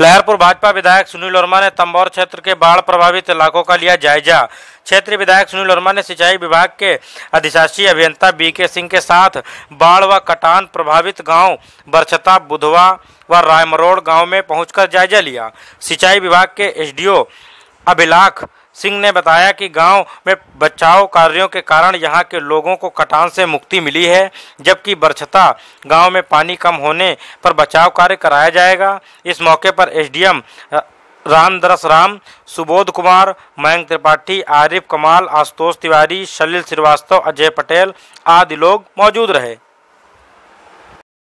लहरपुर भाजपा विधायक सुनील वर्मा ने तंबौर क्षेत्र के बाढ़ प्रभावित इलाकों का लिया जायजा क्षेत्रीय विधायक सुनील वर्मा ने सिंचाई विभाग के अधिशासी अभियंता बी के सिंह के साथ बाढ़ व कटान प्रभावित गांव बरछता बुधवा व रायमरोड गांव में पहुंचकर जायजा लिया सिंचाई विभाग के एसडीओ अभिलाख सिंह ने बताया कि गांव में बचाव कार्यों के कारण यहां के लोगों को कटान से मुक्ति मिली है जबकि बरछता गांव में पानी कम होने पर बचाव कार्य कराया जाएगा इस मौके पर एसडीएम रामदरस राम सुबोध कुमार मयंक त्रिपाठी आरिफ कमाल आशुतोष तिवारी शलिल श्रीवास्तव अजय पटेल आदि लोग मौजूद रहे